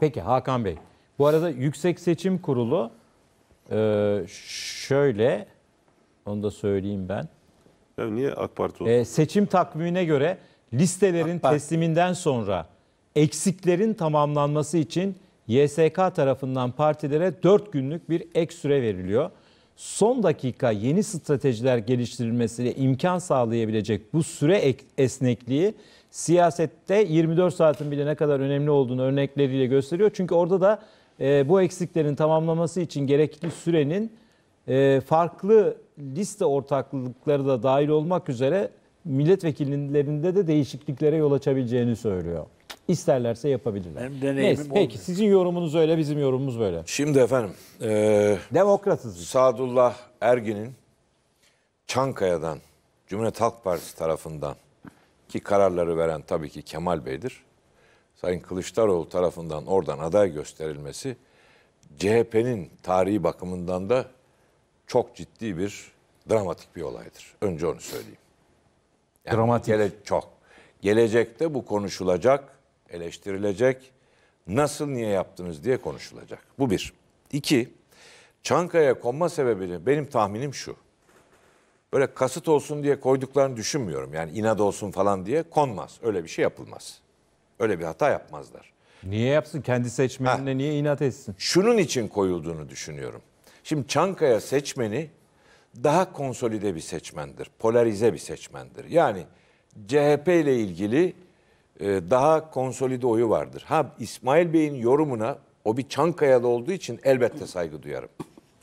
Peki Hakan Bey. Bu arada Yüksek Seçim Kurulu e, şöyle, onu da söyleyeyim ben. Ya niye AK Parti E, seçim takvimine göre listelerin tesliminden sonra eksiklerin tamamlanması için YSK tarafından partilere 4 günlük bir ek süre veriliyor. Son dakika yeni stratejiler geliştirilmesine imkan sağlayabilecek bu süre esnekliği siyasette 24 saatin bile ne kadar önemli olduğunu örnekleriyle gösteriyor. Çünkü orada da e, bu eksiklerin tamamlaması için gerekli sürenin e, farklı liste ortaklıkları da dahil olmak üzere milletvekillerinde de değişikliklere yol açabileceğini söylüyor. İsterlerse yapabilirler. Benim deneyimim Neyse, olmuyor. peki sizin yorumunuz öyle, bizim yorumumuz böyle. Şimdi efendim, e, Demokratız Sadullah Ergin'in Çankaya'dan, Cumhuriyet Halk Partisi tarafından ki kararları veren tabii ki Kemal Bey'dir. Sayın Kılıçdaroğlu tarafından oradan aday gösterilmesi CHP'nin tarihi bakımından da çok ciddi bir dramatik bir olaydır. Önce onu söyleyeyim. Yani dramatik. Gele, çok. Gelecekte bu konuşulacak, eleştirilecek, nasıl niye yaptınız diye konuşulacak. Bu bir. İki, Çankaya konma sebebi benim tahminim şu böyle kasıt olsun diye koyduklarını düşünmüyorum. Yani inat olsun falan diye konmaz. Öyle bir şey yapılmaz. Öyle bir hata yapmazlar. Niye yapsın? Kendi seçmenine ha. niye inat etsin? Şunun için koyulduğunu düşünüyorum. Şimdi Çankaya seçmeni daha konsolide bir seçmendir. Polarize bir seçmendir. Yani CHP ile ilgili e, daha konsolide oyu vardır. Ha İsmail Bey'in yorumuna o bir Çankaya'da olduğu için elbette saygı duyarım.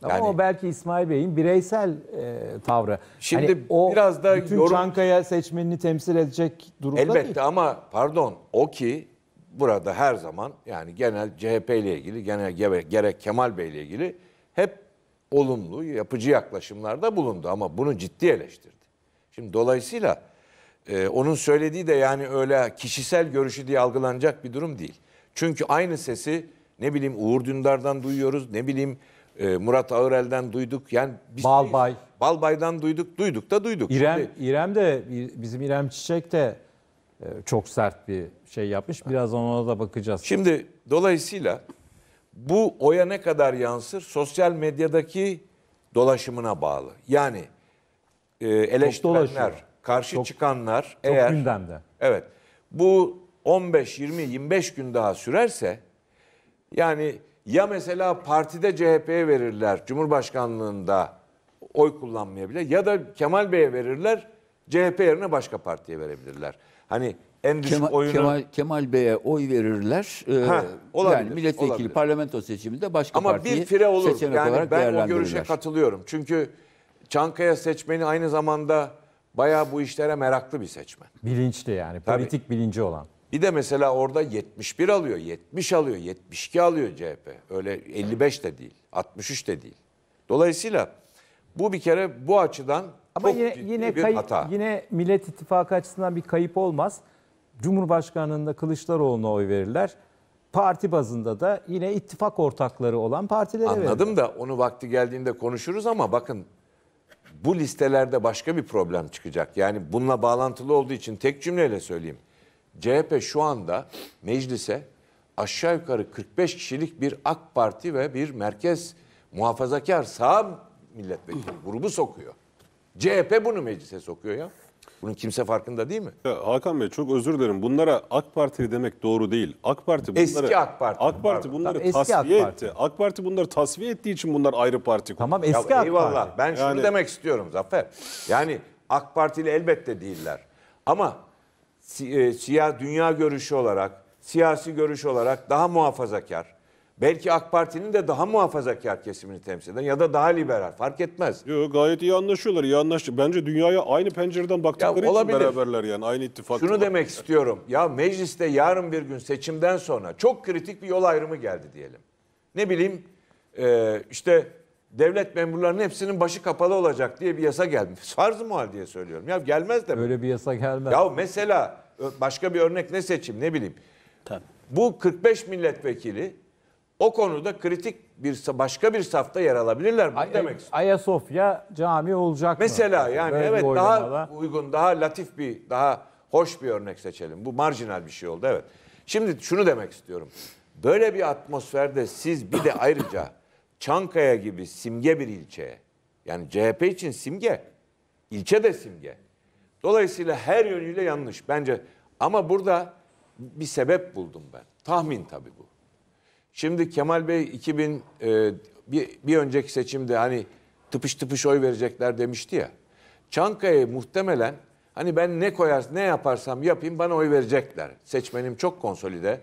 Ama yani, o belki İsmail Bey'in bireysel e, tavrı. Şimdi hani o biraz da bütün yorum... Çankaya seçmenini temsil edecek durumda Elbette değil. ama pardon o ki burada her zaman yani genel CHP ile ilgili genel gerek Kemal Bey ile ilgili hep olumlu yapıcı yaklaşımlarda bulundu ama bunu ciddi eleştirdi. Şimdi dolayısıyla e, onun söylediği de yani öyle kişisel görüşü diye algılanacak bir durum değil. Çünkü aynı sesi ne bileyim Uğur Dündar'dan duyuyoruz ne bileyim ee, Murat Ağırel'den duyduk. Yani biz Balbay. Balbay'dan duyduk, duyduk da duyduk. İrem, Şimdi, İrem de bizim İrem Çiçek de e, çok sert bir şey yapmış. Biraz ona da bakacağız. Şimdi dolayısıyla bu oya ne kadar yansır? Sosyal medyadaki dolaşımına bağlı. Yani e, eleştirenler, karşı çok, çıkanlar çok eğer... gündemde. Evet. Bu 15, 20, 25 gün daha sürerse yani ya mesela partide CHP'ye verirler Cumhurbaşkanlığında oy kullanmaya bile ya da Kemal Bey'e verirler CHP yerine başka partiye verebilirler. Hani en düşük Kemal, oyunu... Kemal, Kemal Bey'e oy verirler. E, ha, olabilir, yani milletvekili olabilir. parlamento seçiminde başka Ama partiyi bir fire olur. seçenek yani olarak Ben o görüşe katılıyorum. Çünkü Çankaya seçmeni aynı zamanda bayağı bu işlere meraklı bir seçmen. Bilinçli yani. Politik Tabii. bilinci olan. Bir de mesela orada 71 alıyor, 70 alıyor, 72 alıyor CHP. Öyle 55 de değil, 63 de değil. Dolayısıyla bu bir kere bu açıdan ama çok yine, yine bir kayıp, hata. Yine Millet İttifakı açısından bir kayıp olmaz. Cumhurbaşkanlığında Kılıçdaroğlu'na oy verirler. Parti bazında da yine ittifak ortakları olan partilere Anladım verirler. da onu vakti geldiğinde konuşuruz ama bakın bu listelerde başka bir problem çıkacak. Yani bununla bağlantılı olduğu için tek cümleyle söyleyeyim. CHP şu anda meclise aşağı yukarı 45 kişilik bir AK Parti ve bir merkez muhafazakar sağ milletvekili grubu sokuyor. CHP bunu meclise sokuyor ya. Bunun kimse farkında değil mi? Ya Hakan Bey çok özür dilerim. Bunlara AK Parti demek doğru değil. AK Parti bunları Eski AK Parti. AK Parti bunları Tabii, tasfiye AK Parti. etti. AK Parti bunları tasfiye ettiği için bunlar ayrı parti. Tamam Ya eski AK eyvallah. Parti. Ben şunu Yani- demek istiyorum Zafer. Yani AK Partili elbette değiller. Ama si, e, siyah dünya görüşü olarak, siyasi görüş olarak daha muhafazakar. Belki AK Parti'nin de daha muhafazakar kesimini temsil eden ya da daha liberal fark etmez. Yo, gayet iyi anlaşıyorlar. iyi anlaş Bence dünyaya aynı pencereden baktıkları ya, için beraberler yani aynı ittifak. Şunu var. demek istiyorum. Ya mecliste yarın bir gün seçimden sonra çok kritik bir yol ayrımı geldi diyelim. Ne bileyim e, işte devlet memurlarının hepsinin başı kapalı olacak diye bir yasa gelmiş. Farz mı muhal diye söylüyorum. Ya gelmez de. Böyle bir yasa gelmez. Ya mesela başka bir örnek ne seçim ne bileyim. Tabii. Bu 45 milletvekili o konuda kritik bir başka bir safta yer alabilirler mi Ay, demek e, istiyorum. Ayasofya cami olacak Mesela mı? yani Böyle evet daha uygun, daha latif bir, daha hoş bir örnek seçelim. Bu marjinal bir şey oldu evet. Şimdi şunu demek istiyorum. Böyle bir atmosferde siz bir de ayrıca Çankaya gibi simge bir ilçeye. Yani CHP için simge. İlçe de simge. Dolayısıyla her yönüyle yanlış bence. Ama burada bir sebep buldum ben. Tahmin tabii bu. Şimdi Kemal Bey 2000 e, bir, bir önceki seçimde hani tıpış tıpış oy verecekler demişti ya. Çankaya muhtemelen hani ben ne koyarsam, ne yaparsam yapayım bana oy verecekler. Seçmenim çok konsolide.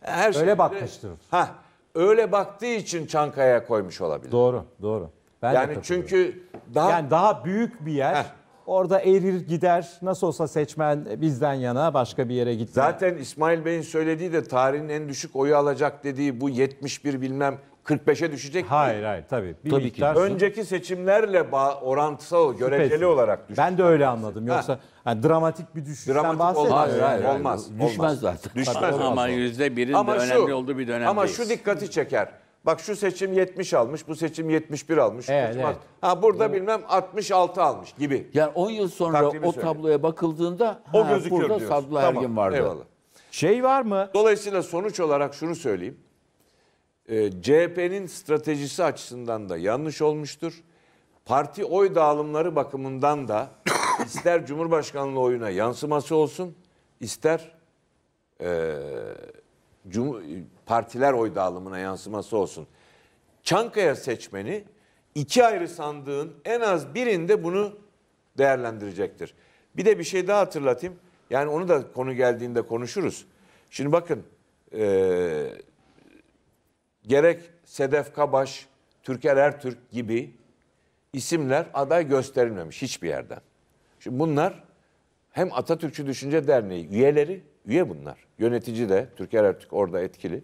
Her Öyle bakmıştır. Ha öyle baktığı için Çankaya'ya koymuş olabilir. Doğru, doğru. Ben yani çünkü daha yani daha büyük bir yer. Heh. Orada erir gider. Nasıl olsa seçmen bizden yana başka bir yere gitti. Zaten İsmail Bey'in söylediği de tarihin en düşük oyu alacak dediği bu 71 bilmem 45'e düşecek Hayır mi? hayır tabii. Bir Tabii ki. su- Önceki seçimlerle ba- orantısal, göreceli olarak düşecek. Ben de öyle anladım. Yoksa yani dramatik bir düşüşten Dramatik olmaz. Hayır, hayır, hayır. olmaz. Düşmez olmaz. zaten. Düşmez. Olmaz. Ama yüzde birin de önemli olduğu bir dönemdeyiz. Ama şu dikkati çeker. Bak şu seçim 70 almış, bu seçim 71 almış. bu Evet, evet. Ha burada bilmem 66 almış gibi. Yani 10 yıl sonra Takdiri o söyleyeyim. tabloya bakıldığında O ha, burada diyorsun. Sadullah Tamam, Ergin vardı. Eyvallah. Şey var mı? Dolayısıyla sonuç olarak şunu söyleyeyim. Ee, CHP'nin stratejisi açısından da yanlış olmuştur. Parti oy dağılımları bakımından da ister Cumhurbaşkanlığı oyuna yansıması olsun, ister e, cum partiler oy dağılımına yansıması olsun. Çankaya seçmeni iki ayrı sandığın en az birinde bunu değerlendirecektir. Bir de bir şey daha hatırlatayım. Yani onu da konu geldiğinde konuşuruz. Şimdi bakın e, gerek Sedef Kabaş, Türker Ertürk gibi isimler aday gösterilmemiş hiçbir yerden. Şimdi bunlar hem Atatürkçü Düşünce Derneği üyeleri, üye bunlar. Yönetici de Türker Ertürk orada etkili.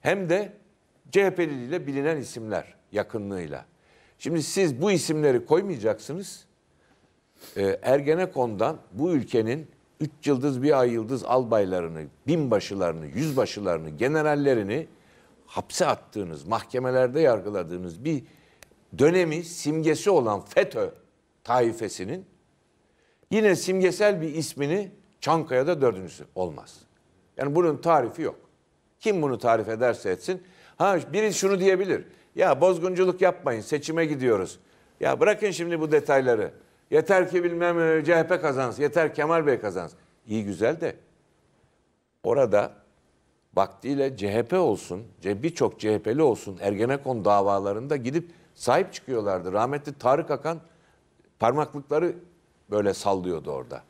Hem de CHP'liyle bilinen isimler yakınlığıyla. Şimdi siz bu isimleri koymayacaksınız. Ee, Ergenekon'dan bu ülkenin üç yıldız bir ay yıldız albaylarını, binbaşılarını, yüzbaşılarını, generallerini hapse attığınız, mahkemelerde yargıladığınız bir dönemi simgesi olan FETÖ taifesinin yine simgesel bir ismini Çankaya'da dördüncüsü olmaz. Yani bunun tarifi yok. Kim bunu tarif ederse etsin. Ha biri şunu diyebilir. Ya bozgunculuk yapmayın seçime gidiyoruz. Ya bırakın şimdi bu detayları. Yeter ki bilmem e, CHP kazansın, yeter Kemal Bey kazansın. İyi güzel de orada vaktiyle CHP olsun, birçok CHP'li olsun Ergenekon davalarında gidip sahip çıkıyorlardı. Rahmetli Tarık Akan parmaklıkları böyle sallıyordu orada.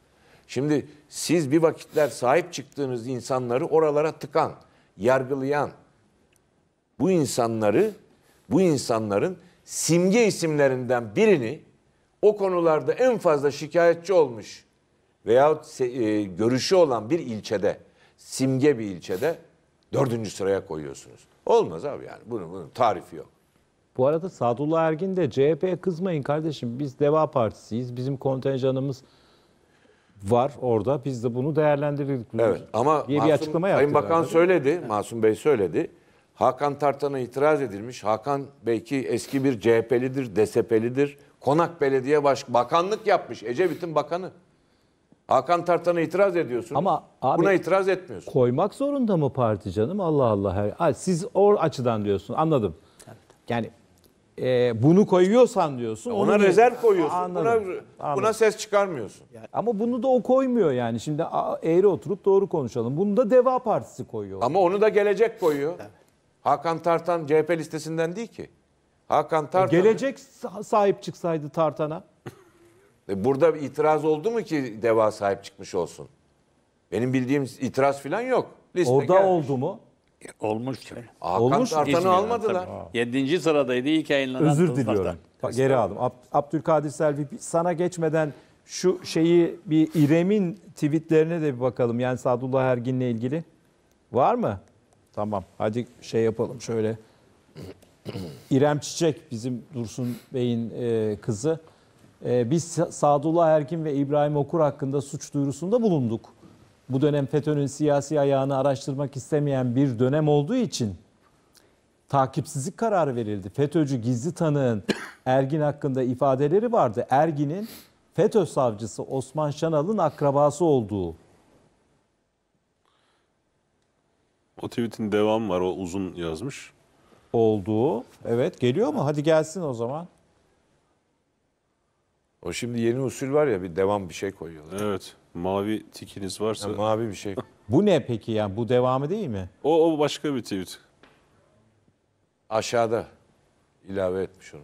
Şimdi siz bir vakitler sahip çıktığınız insanları oralara tıkan, yargılayan bu insanları, bu insanların simge isimlerinden birini o konularda en fazla şikayetçi olmuş veyahut e, görüşü olan bir ilçede, simge bir ilçede dördüncü sıraya koyuyorsunuz. Olmaz abi yani bunun, bunun tarifi yok. Bu arada Sadullah Ergin de CHP'ye kızmayın kardeşim biz Deva Partisi'yiz. Bizim kontenjanımız var orada. Biz de bunu değerlendirdik. Evet ama diye Masum, bir açıklama yaptı. Sayın Bakan herhalde. söyledi, Masum Bey söyledi. Hakan Tartan'a itiraz edilmiş. Hakan belki eski bir CHP'lidir, DSP'lidir. Konak Belediye Baş Bakanlık yapmış. Ecevit'in bakanı. Hakan Tartan'a itiraz ediyorsun. Ama abi, buna itiraz etmiyorsun. Koymak zorunda mı parti canım? Allah Allah. Her... Ha, siz o açıdan diyorsun. Anladım. Yani e, bunu koyuyorsan diyorsun. Ona onu rezerv koyuyorsun. Anladım, buna, anladım. buna ses çıkarmıyorsun. Yani, ama bunu da o koymuyor yani. Şimdi eğri oturup doğru konuşalım. Bunu da Deva Partisi koyuyor. Ama onu da Gelecek koyuyor. Evet. Hakan Tartan CHP listesinden değil ki. Hakan e, Tartan. Gelecek sahip çıksaydı Tartan'a. E, burada itiraz oldu mu ki deva sahip çıkmış olsun? Benim bildiğim itiraz falan yok. Liste Orada gelmiş. oldu mu? Olmuş tabii. Hakan Olmuş. Tartan'ı almadılar. Tabii. Yedinci sıradaydı ilk yayınlanan. Özür diliyorum. Bak, geri aldım. Ab Abdülkadir Selvi sana geçmeden şu şeyi bir İrem'in tweetlerine de bir bakalım. Yani Sadullah Ergin'le ilgili. Var mı? Tamam. Hadi şey yapalım şöyle. İrem Çiçek bizim Dursun Bey'in e, kızı. Ee, biz Sadullah Erkin ve İbrahim Okur hakkında suç duyurusunda bulunduk. Bu dönem FETÖ'nün siyasi ayağını araştırmak istemeyen bir dönem olduğu için takipsizlik kararı verildi. FETÖ'cü gizli tanığın Ergin hakkında ifadeleri vardı. Ergin'in FETÖ savcısı Osman Şanal'ın akrabası olduğu. O tweetin devamı var. O uzun yazmış. Olduğu. Evet geliyor mu? Hadi gelsin o zaman. O şimdi yeni usul var ya bir devam bir şey koyuyorlar. Evet. Mavi tikiniz varsa. Ya, mavi bir şey. Bu ne peki yani bu devamı değil mi? O, o başka bir tweet. Aşağıda ilave etmiş onu.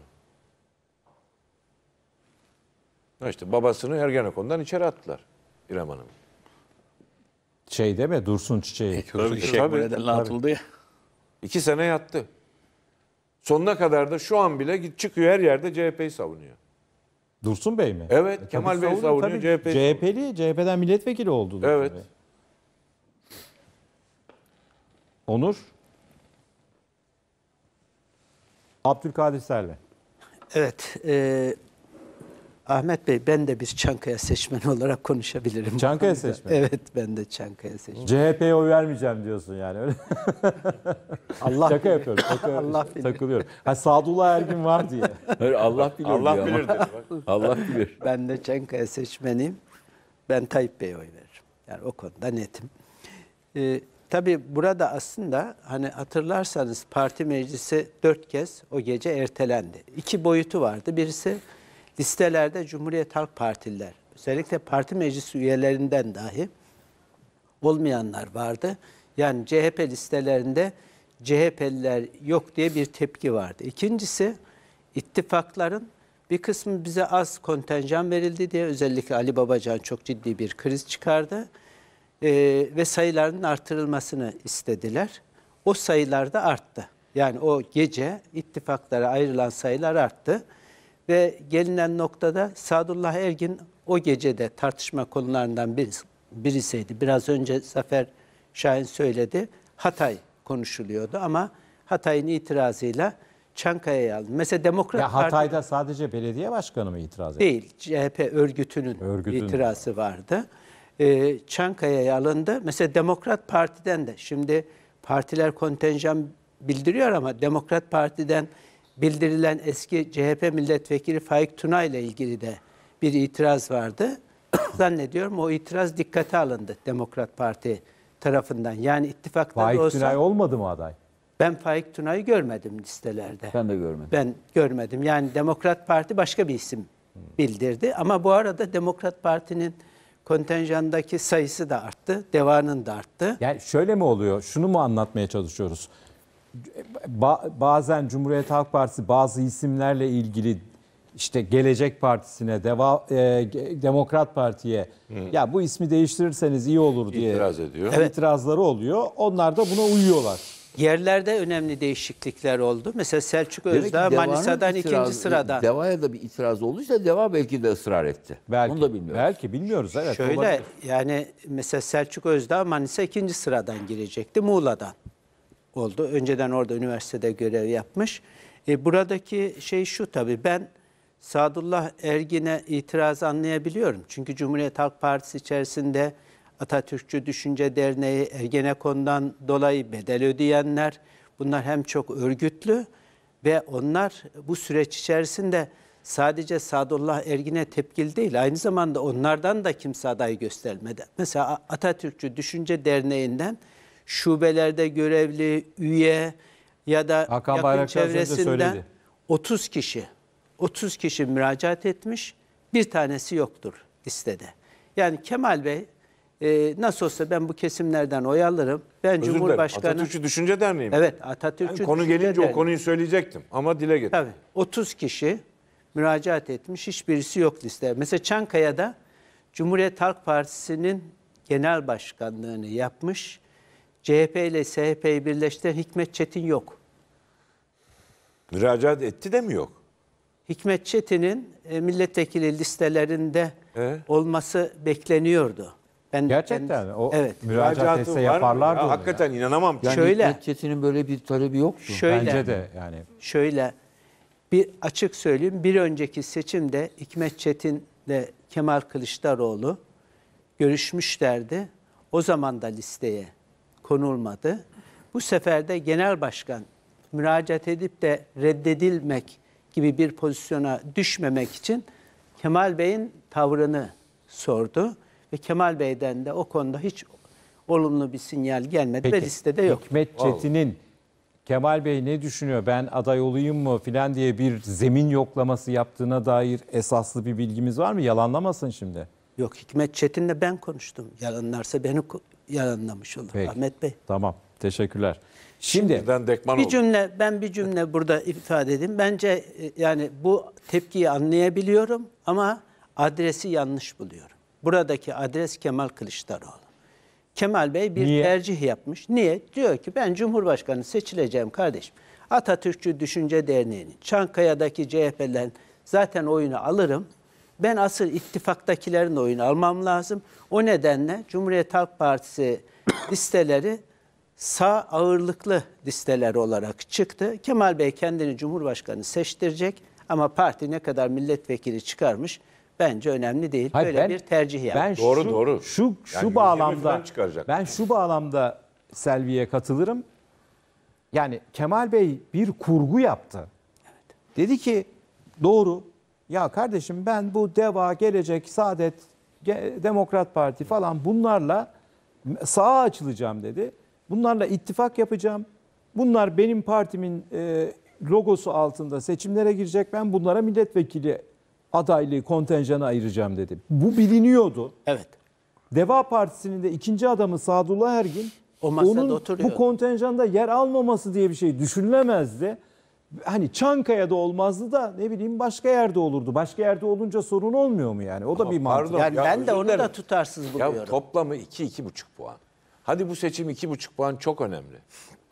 Ha işte babasını Ergenekon'dan içeri attılar İrem Hanım. Şey deme Dursun Çiçeği. Dursun e, Çiçeği bu nedenle atıldı ya. İki sene yattı. Sonuna kadar da şu an bile çıkıyor her yerde CHP'yi savunuyor. Dursun Bey mi? Evet, e, Kemal Bey savunuyor, tabii, CHP. CHP'li, CHP'den milletvekili oldu evet. Bey. Onur? Abdülkadir Selvi. Evet, e, Ahmet Bey ben de bir Çankaya seçmeni olarak konuşabilirim. Çankaya seçmeni? Evet ben de Çankaya seçmeni. CHP'ye oy vermeyeceğim diyorsun yani öyle. Allah Şaka bilir. yapıyorum. Şaka Allah bilir. Takılıyorum. Ha Sadullah Ergin var diye. Hayır, Allah bilir Allah diyor bilir Allah bilir. Ben de Çankaya seçmeniyim. Ben Tayyip Bey'e oy veririm. Yani o konuda netim. Ee, tabii burada aslında hani hatırlarsanız parti meclisi dört kez o gece ertelendi. İki boyutu vardı. Birisi listelerde Cumhuriyet Halk Partililer, özellikle parti meclis üyelerinden dahi olmayanlar vardı. Yani CHP listelerinde CHP'liler yok diye bir tepki vardı. İkincisi ittifakların bir kısmı bize az kontenjan verildi diye özellikle Ali Babacan çok ciddi bir kriz çıkardı. Ee, ve sayıların artırılmasını istediler. O sayılar da arttı. Yani o gece ittifaklara ayrılan sayılar arttı ve gelinen noktada Sadullah Ergin o gecede tartışma konularından birisiydi. Biraz önce Zafer Şahin söyledi. Hatay konuşuluyordu ama Hatay'ın itirazıyla Çankaya'ya aldı. Mesela Demokrat ya Hatay'da Parti... sadece belediye başkanı mı itiraz etti? Değil, CHP örgütünün Örgütün. itirazı vardı. Ee, Çankaya'ya alındı. Mesela Demokrat Parti'den de şimdi partiler kontenjan bildiriyor ama Demokrat Parti'den bildirilen eski CHP milletvekili Faik Tuna ile ilgili de bir itiraz vardı. Zannediyorum o itiraz dikkate alındı Demokrat Parti tarafından. Yani ittifakta Faik olsa... Tunay olmadı mı aday? Ben Faik Tunay'ı görmedim listelerde. Ben de görmedim. Ben görmedim. Yani Demokrat Parti başka bir isim bildirdi. Ama bu arada Demokrat Parti'nin kontenjandaki sayısı da arttı. Devanın da arttı. Yani şöyle mi oluyor? Şunu mu anlatmaya çalışıyoruz? bazen Cumhuriyet Halk Partisi bazı isimlerle ilgili işte Gelecek Partisi'ne, Deva, e, Demokrat Parti'ye Hı. ya bu ismi değiştirirseniz iyi olur diye itiraz ediyor. Evet. İtirazları oluyor. Onlar da buna uyuyorlar. Yerlerde önemli değişiklikler oldu. Mesela Selçuk Özdağ Manisa'dan itiraz, ikinci sıradan. Deva'ya da bir itiraz olduysa Deva belki de ısrar etti. Belki, Onu da bilmiyoruz. Belki bilmiyoruz evet. Şöyle olabilir. yani mesela Selçuk Özdağ Manisa ikinci sıradan girecekti Muğla'dan oldu. Önceden orada üniversitede görev yapmış. E, buradaki şey şu tabii ben Sadullah Ergin'e itiraz anlayabiliyorum. Çünkü Cumhuriyet Halk Partisi içerisinde Atatürkçü Düşünce Derneği Ergenekon'dan dolayı bedel ödeyenler bunlar hem çok örgütlü ve onlar bu süreç içerisinde sadece Sadullah Ergin'e tepkili değil aynı zamanda onlardan da kimse aday göstermedi. Mesela Atatürkçü Düşünce Derneği'nden şubelerde görevli, üye ya da Hakan yakın Bayraktar çevresinden 30 kişi 30 kişi müracaat etmiş. Bir tanesi yoktur listede. Yani Kemal Bey e, nasıl olsa ben bu kesimlerden oy alırım. Ben Özür Cumhurbaşkanı... Atatürkçü düşünce der miyim? Evet Atatürkçü yani Konu gelince der. o konuyu söyleyecektim ama dile getirdim. Tabii 30 kişi müracaat etmiş hiçbirisi yok liste. Mesela Çankaya'da Cumhuriyet Halk Partisi'nin genel başkanlığını yapmış CHP ile SHP'yi birleştiren Hikmet Çetin yok. Müracaat etti de mi yok? Hikmet Çetin'in e, milletvekili listelerinde e? olması bekleniyordu. Ben, Gerçekten ben, o evet. müracaat etse yaparlardı. Ya, hakikaten inanamam. Yani şöyle, Hikmet Çetin'in böyle bir talebi yoktu. Şöyle, Bence de yani. Şöyle bir açık söyleyeyim. Bir önceki seçimde Hikmet Çetin ve Kemal Kılıçdaroğlu görüşmüşlerdi. O zaman da listeye konulmadı. Bu sefer de genel başkan müracaat edip de reddedilmek gibi bir pozisyona düşmemek için Kemal Bey'in tavrını sordu. Ve Kemal Bey'den de o konuda hiç olumlu bir sinyal gelmedi Peki, ve listede yok. Hikmet Çetin'in Kemal Bey ne düşünüyor ben aday olayım mı filan diye bir zemin yoklaması yaptığına dair esaslı bir bilgimiz var mı? Yalanlamasın şimdi. Yok Hikmet Çetin'le ben konuştum. Yalanlarsa beni yararlanmış olur Peki. Ahmet Bey. Tamam. Teşekkürler. Şimdi Dekman bir cümle ben bir cümle burada ifade edeyim. Bence e, yani bu tepkiyi anlayabiliyorum ama adresi yanlış buluyorum. Buradaki adres Kemal Kılıçdaroğlu. Kemal Bey bir Niye? tercih yapmış. Niye? Diyor ki ben Cumhurbaşkanı seçileceğim kardeşim. Atatürkçü Düşünce Derneği'nin, Çankaya'daki CHP'lerin zaten oyunu alırım. Ben asıl ittifaktakilerin oyunu almam lazım. O nedenle Cumhuriyet Halk Partisi listeleri sağ ağırlıklı listeler olarak çıktı. Kemal Bey kendini Cumhurbaşkanı seçtirecek ama parti ne kadar milletvekili çıkarmış bence önemli değil. Hayır, Böyle ben, bir tercih yap. Ben doğru şu, doğru. Şu şu yani bağlamda ben şu bağlamda Selvi'ye katılırım. Yani Kemal Bey bir kurgu yaptı. Evet. Dedi ki doğru ya kardeşim ben bu deva, gelecek, saadet, Demokrat Parti falan bunlarla sağa açılacağım dedi. Bunlarla ittifak yapacağım. Bunlar benim partimin e, logosu altında seçimlere girecek. Ben bunlara milletvekili adaylığı kontenjanı ayıracağım dedi. Bu biliniyordu. Evet. Deva Partisi'nin de ikinci adamı Sadullah Ergin o onun bu kontenjanda yer almaması diye bir şey düşünülemezdi hani Çankaya'da olmazdı da ne bileyim başka yerde olurdu. Başka yerde olunca sorun olmuyor mu yani? O da Ama bir mantık. Pardon, yani ya ben de onu da tutarsız buluyorum. Ya toplamı 2 buçuk puan. Hadi bu seçim iki buçuk puan çok önemli.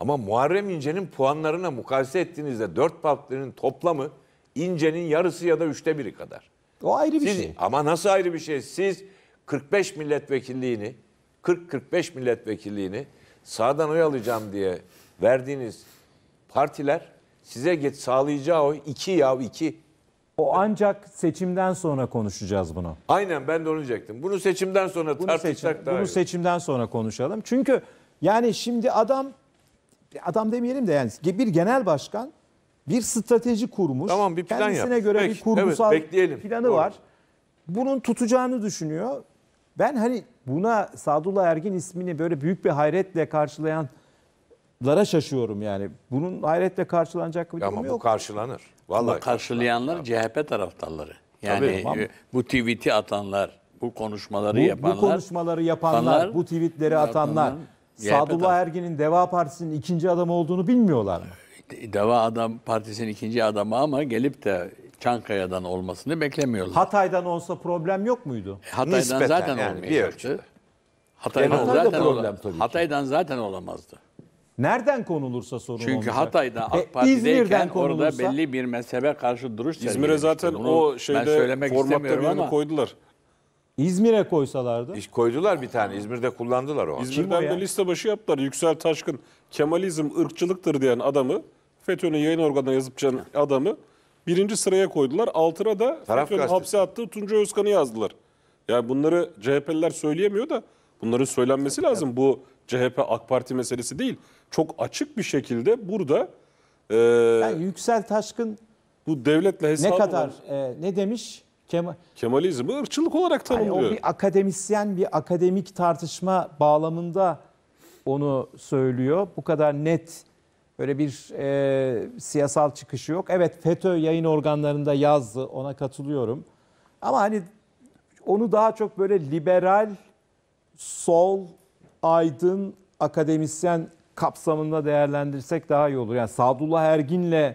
Ama Muharrem İnce'nin puanlarına mukayese ettiğinizde dört partinin toplamı İnce'nin yarısı ya da üçte biri kadar. O ayrı bir Siz, şey. Ama nasıl ayrı bir şey? Siz 45 milletvekilliğini, 40-45 milletvekilliğini sağdan oy alacağım diye verdiğiniz partiler size geç sağlayacağı o iki yav iki. O ancak seçimden sonra konuşacağız bunu. Aynen ben de onu diyecektim. Bunu seçimden sonra bunu tartışsak seçim, daha Bunu iyi. seçimden sonra konuşalım. Çünkü yani şimdi adam adam demeyelim de yani bir genel başkan bir strateji kurmuş. Tamam bir plan Kendisine yap. göre Peki, bir kurumsal evet, bekleyelim. planı Doğru. var. Bunun tutacağını düşünüyor. Ben hani buna Sadullah Ergin ismini böyle büyük bir hayretle karşılayan lara şaşıyorum yani. Bunun hayretle karşılanacak bir durum yok Ama bu karşılanır. Vallahi Ama karşılayanlar CHP taraftarları. Yani Tabii, e, bu tweet'i atanlar, bu konuşmaları bu, yapanlar. Bu konuşmaları yapanlar, bu tweetleri atanlar. Sadullah Ergin'in Deva Partisi'nin ikinci adamı olduğunu bilmiyorlar mı? E, Deva adam Partisi'nin ikinci adamı ama gelip de Çankaya'dan olmasını beklemiyorlar. Hatay'dan olsa problem yok muydu? E, Hatay'dan Nispeten zaten yani, olmayacaktı. Hatay'dan, Hatay'da zaten problem, tabii Hatay'dan zaten olamazdı. Nereden konulursa sorun Çünkü Hatay'da e, AK Parti'deyken orada belli bir mezhebe karşı duruş İzmir'e zaten Onu o şeyde formatta bir ama, koydular. İzmir'e koysalardı. İş koydular bir tane. İzmir'de kullandılar o. İzmir'den de liste başı yaptılar. Yüksel Taşkın Kemalizm ırkçılıktır diyen adamı FETÖ'nün yayın organına yazıp çıkan adamı birinci sıraya koydular. Altına da FETÖ'nün hapse attığı Tunca Özkan'ı yazdılar. Yani bunları CHP'liler söyleyemiyor da bunların söylenmesi lazım. Bu CHP AK Parti meselesi değil. Çok açık bir şekilde burada e, yani Yüksel Taşkın bu devletle hesabı ne kadar e, ne demiş? Kemal, Kemalizmi ırkçılık olarak tanımlıyor. Yani o bir akademisyen, bir akademik tartışma bağlamında onu söylüyor. Bu kadar net böyle bir e, siyasal çıkışı yok. Evet FETÖ yayın organlarında yazdı, ona katılıyorum. Ama hani onu daha çok böyle liberal, sol, aydın akademisyen kapsamında değerlendirsek daha iyi olur. Yani Sadullah Ergin'le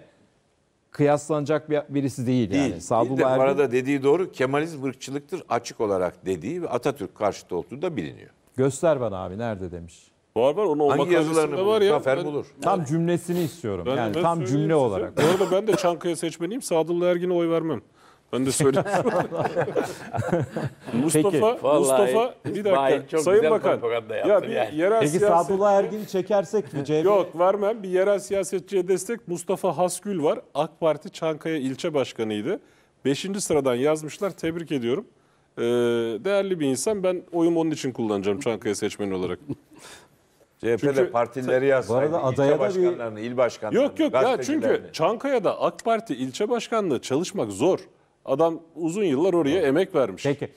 kıyaslanacak bir, birisi değil, değil yani. Sadullah değil de, Ergin... Bu arada dediği doğru Kemalizm ırkçılıktır açık olarak dediği ve Atatürk karşıtı olduğu da biliniyor. Göster bana abi nerede demiş. Var var onu Hangi yazılarını var ya. Zafer bulur. Tam cümlesini istiyorum. Ben, yani ben tam cümle size. olarak. Bu arada ben de Çankaya seçmeniyim. Sadullah Ergin'e oy vermem. Ben de söyleyeyim. Mustafa, Peki, Mustafa bir dakika. Çok Sayın Bakan. Ya bir yani. yerel Peki siyaset... Sadullah Ergin'i çekersek mi? CHP... Yok vermem. Bir yerel siyasetçiye destek Mustafa Hasgül var. AK Parti Çankaya ilçe başkanıydı. Beşinci sıradan yazmışlar. Tebrik ediyorum. Ee, değerli bir insan. Ben oyumu onun için kullanacağım Çankaya seçmeni olarak. CHP'de çünkü, partilileri yazsaydı, arada adaya başkanlarını, bir... il başkanlarını, Yok yok ya çünkü Çankaya'da AK Parti ilçe başkanlığı çalışmak zor. Adam uzun yıllar oraya emek vermiş. Peki